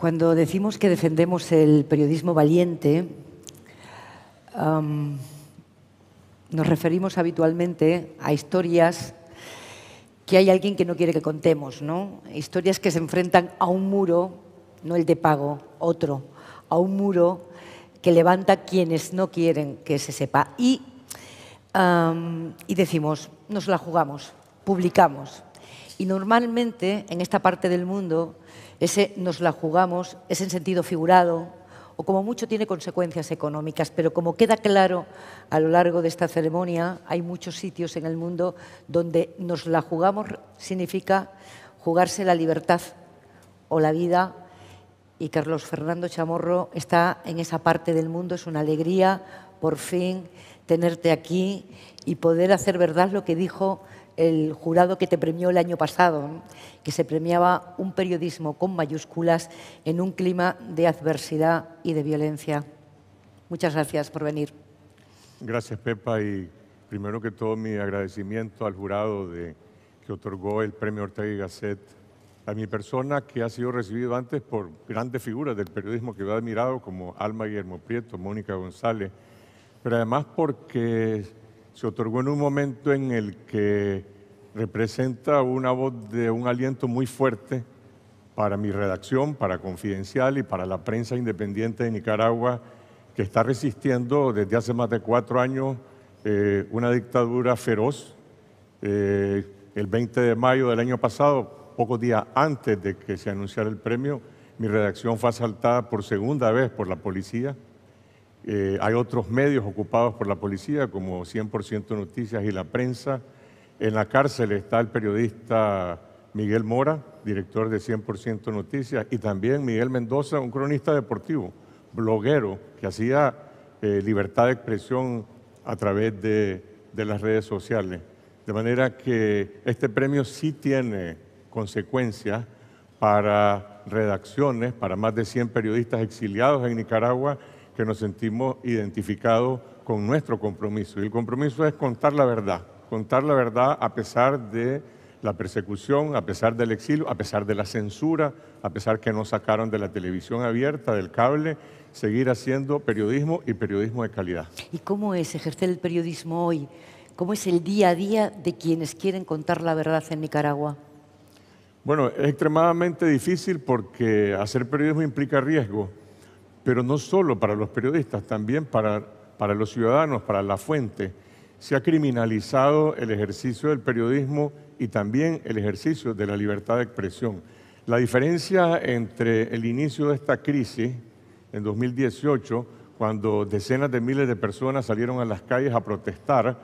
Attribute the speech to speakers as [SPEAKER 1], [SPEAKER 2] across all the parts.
[SPEAKER 1] Cuando decimos que defendemos el periodismo valiente, nos referimos habitualmente a historias que hay alguien que no quiere que contemos, ¿no? Historias que se enfrentan a un muro, no el de pago, otro, a un muro que levanta quienes no quieren que se sepa. Y, y decimos, nos la jugamos, publicamos, y normalmente en esta parte del mundo ese nos la jugamos es en sentido figurado o como mucho tiene consecuencias económicas, pero como queda claro a lo largo de esta ceremonia, hay muchos sitios en el mundo donde nos la jugamos significa jugarse la libertad o la vida y Carlos Fernando Chamorro está en esa parte del mundo, es una alegría por fin tenerte aquí y poder hacer verdad lo que dijo el jurado que te premió el año pasado, que se premiaba un periodismo con mayúsculas en un clima de adversidad y de violencia. Muchas gracias por venir.
[SPEAKER 2] Gracias, Pepa, y primero que todo mi agradecimiento al jurado de, que otorgó el premio Ortega y Gasset a mi persona, que ha sido recibido antes por grandes figuras del periodismo que yo he admirado, como Alma Guillermo Prieto, Mónica González, pero además porque se otorgó en un momento en el que representa una voz de un aliento muy fuerte para mi redacción, para Confidencial y para la prensa independiente de Nicaragua, que está resistiendo desde hace más de cuatro años eh, una dictadura feroz. Eh, el 20 de mayo del año pasado, pocos días antes de que se anunciara el premio, mi redacción fue asaltada por segunda vez por la policía. Eh, hay otros medios ocupados por la policía, como 100% Noticias y la prensa. En la cárcel está el periodista Miguel Mora, director de 100% Noticias, y también Miguel Mendoza, un cronista deportivo, bloguero, que hacía eh, libertad de expresión a través de las redes sociales. De manera que este premio sí tiene consecuencias para redacciones, para más de 100 periodistas exiliados en Nicaragua que nos sentimos identificados con nuestro compromiso. Y el compromiso es contar la verdad, contar la verdad a pesar de la persecución, a pesar del exilio, a pesar de la censura, a pesar que nos sacaron de la televisión abierta, del cable, seguir haciendo periodismo y periodismo de calidad.
[SPEAKER 1] ¿Y cómo es ejercer el periodismo hoy? ¿Cómo es el día a día de quienes quieren contar la verdad en Nicaragua?
[SPEAKER 2] Bueno, es extremadamente difícil porque hacer periodismo implica riesgo pero no solo para los periodistas, también para, para los ciudadanos, para la fuente. Se ha criminalizado el ejercicio del periodismo y también el ejercicio de la libertad de expresión. La diferencia entre el inicio de esta crisis en 2018, cuando decenas de miles de personas salieron a las calles a protestar,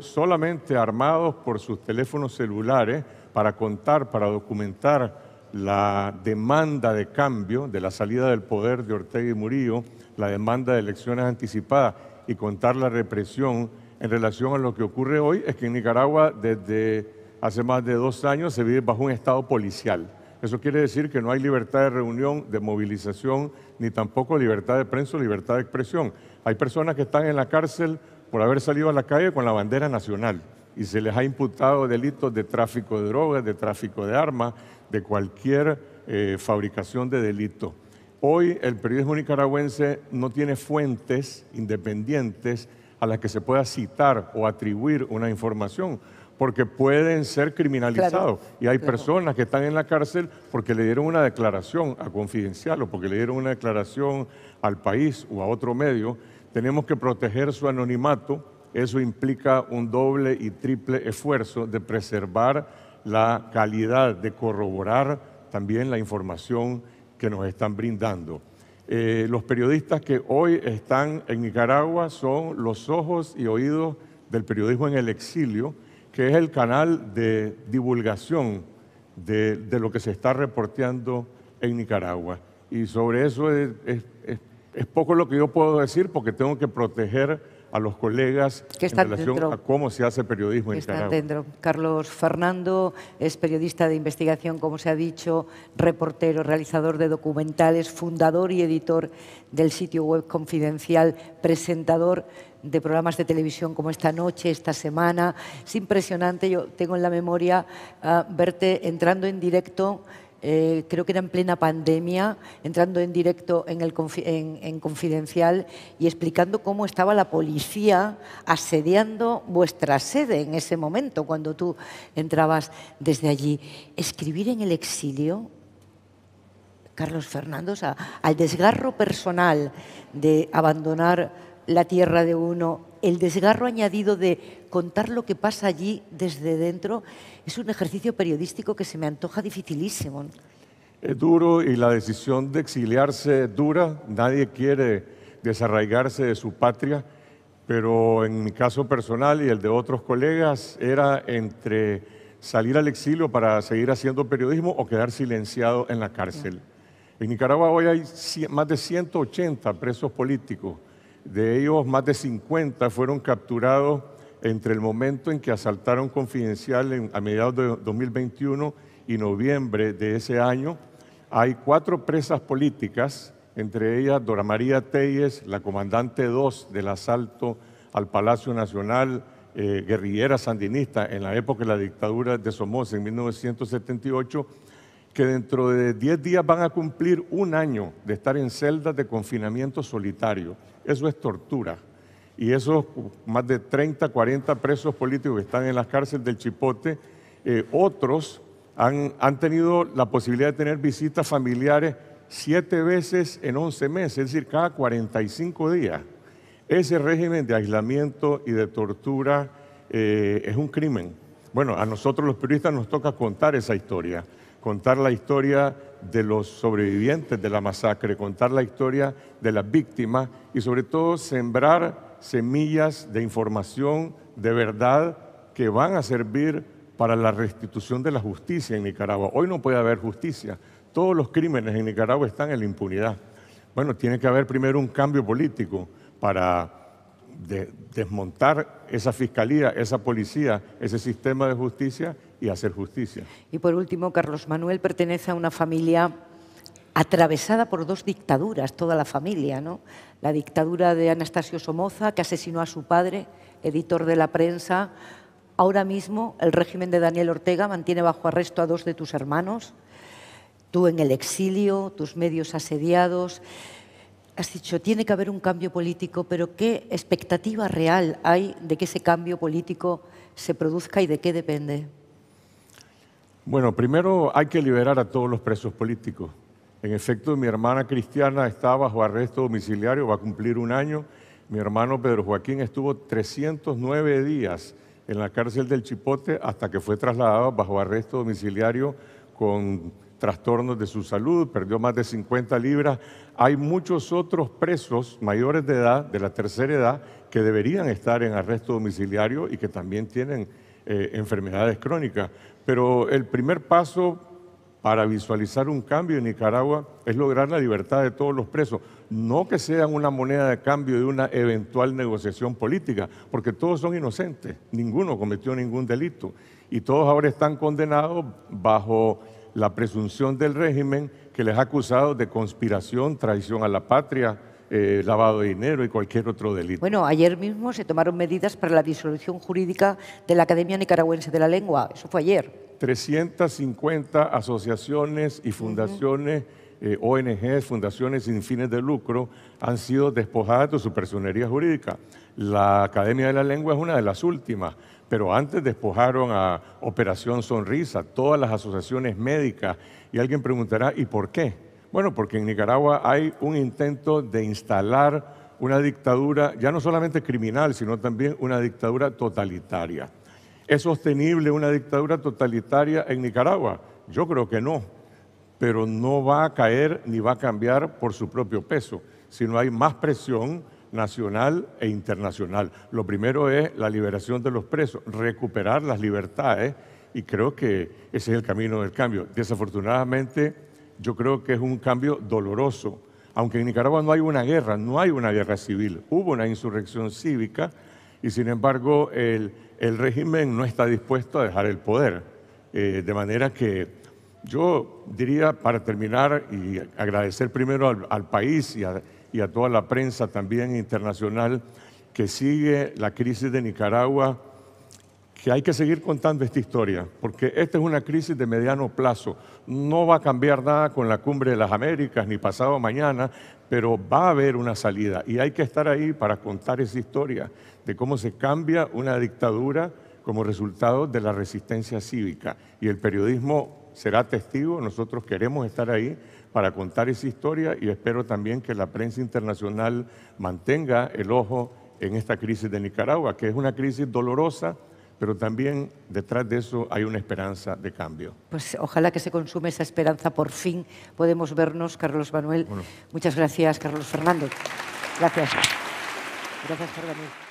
[SPEAKER 2] solamente armados por sus teléfonos celulares para contar, para documentar la demanda de cambio, de la salida del poder de Ortega y Murillo, la demanda de elecciones anticipadas y contar la represión en relación a lo que ocurre hoy, es que en Nicaragua desde hace más de dos años se vive bajo un estado policial. Eso quiere decir que no hay libertad de reunión, de movilización, ni tampoco libertad de prensa o libertad de expresión. Hay personas que están en la cárcel por haber salido a la calle con la bandera nacional y se les ha imputado delitos de tráfico de drogas, de tráfico de armas, de cualquier eh, fabricación de delito. Hoy el periodismo nicaragüense no tiene fuentes independientes a las que se pueda citar o atribuir una información, porque pueden ser criminalizados. y hay personas que están en la cárcel porque le dieron una declaración a Confidencial o porque le dieron una declaración al país o a otro medio. Tenemos que proteger su anonimato eso implica un doble y triple esfuerzo de preservar la calidad, de corroborar también la información que nos están brindando. Eh, los periodistas que hoy están en Nicaragua son los ojos y oídos del periodismo en el exilio, que es el canal de divulgación de, lo que se está reporteando en Nicaragua. Y sobre eso es poco lo que yo puedo decir porque tengo que proteger a los colegas que en relación a cómo se hace periodismo en
[SPEAKER 1] Carlos Fernando es periodista de investigación, como se ha dicho, reportero, realizador de documentales, fundador y editor del sitio web Confidencial, presentador de programas de televisión como esta noche, esta semana. Es impresionante, yo tengo en la memoria ah, verte entrando en directo eh, creo que era en plena pandemia, entrando en directo en, el Confidencial y explicando cómo estaba la policía asediando vuestra sede en ese momento, cuando tú entrabas desde allí. Escribir en el exilio, Carlos Fernández, al desgarro personal de abandonar la tierra de uno, el desgarro añadido de contar lo que pasa allí desde dentro, es un ejercicio periodístico que se me antoja dificilísimo.
[SPEAKER 2] Es duro y la decisión de exiliarse es dura, nadie quiere desarraigarse de su patria, pero en mi caso personal y el de otros colegas era entre salir al exilio para seguir haciendo periodismo o quedar silenciado en la cárcel. En Nicaragua hoy hay más de 180 presos políticos de ellos, más de 50 fueron capturados entre el momento en que asaltaron Confidencial a mediados de 2021 y noviembre de ese año. Hay cuatro presas políticas, entre ellas Dora María Telles, la comandante 2 del asalto al Palacio Nacional, eh, guerrillera sandinista en la época de la dictadura de Somoza en 1978 que dentro de 10 días van a cumplir un año de estar en celdas de confinamiento solitario. Eso es tortura. Y esos más de 30, 40 presos políticos que están en las cárceles del Chipote, eh, otros han, tenido la posibilidad de tener visitas familiares siete veces en 11 meses, es decir, cada 45 días. Ese régimen de aislamiento y de tortura eh, es un crimen. Bueno, a nosotros los periodistas nos toca contar esa historia contar la historia de los sobrevivientes de la masacre, contar la historia de las víctimas y sobre todo sembrar semillas de información de verdad que van a servir para la restitución de la justicia en Nicaragua. Hoy no puede haber justicia. Todos los crímenes en Nicaragua están en la impunidad. Bueno, tiene que haber primero un cambio político para de desmontar esa fiscalía, esa policía, ese sistema de justicia y hacer justicia.
[SPEAKER 1] Y por último, Carlos Manuel pertenece a una familia atravesada por dos dictaduras, toda la familia, ¿no? La dictadura de Anastasio Somoza, que asesinó a su padre, editor de la prensa. Ahora mismo el régimen de Daniel Ortega mantiene bajo arresto a dos de tus hermanos, tú en el exilio, tus medios asediados has dicho, tiene que haber un cambio político, pero ¿qué expectativa real hay de que ese cambio político se produzca y de qué depende?
[SPEAKER 2] Bueno, primero hay que liberar a todos los presos políticos. En efecto, mi hermana Cristiana está bajo arresto domiciliario, va a cumplir un año. Mi hermano Pedro Joaquín estuvo 309 días en la cárcel del Chipote hasta que fue trasladado bajo arresto domiciliario con trastornos de su salud, perdió más de 50 libras. Hay muchos otros presos mayores de edad, de la tercera edad, que deberían estar en arresto domiciliario y que también tienen eh, enfermedades crónicas. Pero el primer paso para visualizar un cambio en Nicaragua es lograr la libertad de todos los presos, no que sean una moneda de cambio de una eventual negociación política, porque todos son inocentes, ninguno cometió ningún delito y todos ahora están condenados bajo la presunción del régimen que les ha acusado de conspiración, traición a la patria, eh, lavado de dinero y cualquier otro delito.
[SPEAKER 1] Bueno, ayer mismo se tomaron medidas para la disolución jurídica de la Academia Nicaragüense de la Lengua, eso fue ayer.
[SPEAKER 2] 350 asociaciones y fundaciones, eh, ONGs, fundaciones sin fines de lucro, han sido despojadas de su personería jurídica. La Academia de la Lengua es una de las últimas pero antes despojaron a Operación Sonrisa, todas las asociaciones médicas, y alguien preguntará, ¿y por qué? Bueno, porque en Nicaragua hay un intento de instalar una dictadura, ya no solamente criminal, sino también una dictadura totalitaria. ¿Es sostenible una dictadura totalitaria en Nicaragua? Yo creo que no, pero no va a caer ni va a cambiar por su propio peso, sino hay más presión nacional e internacional. Lo primero es la liberación de los presos, recuperar las libertades y creo que ese es el camino del cambio. Desafortunadamente, yo creo que es un cambio doloroso. Aunque en Nicaragua no hay una guerra, no hay una guerra civil, hubo una insurrección cívica y sin embargo el, régimen no está dispuesto a dejar el poder. Eh, de manera que yo diría, para terminar y agradecer primero al, al país y a, y a toda la prensa también internacional que sigue la crisis de Nicaragua, que hay que seguir contando esta historia, porque esta es una crisis de mediano plazo. No va a cambiar nada con la cumbre de las Américas ni pasado mañana, pero va a haber una salida y hay que estar ahí para contar esa historia de cómo se cambia una dictadura como resultado de la resistencia cívica. Y el periodismo será testigo, nosotros queremos estar ahí para contar esa historia y espero también que la prensa internacional mantenga el ojo en esta crisis de Nicaragua, que es una crisis dolorosa, pero también detrás de eso hay una esperanza de cambio.
[SPEAKER 1] Pues ojalá que se consume esa esperanza por fin. Podemos vernos, Carlos Manuel. Muchas gracias, Carlos Fernando. Gracias. Gracias, Carlos.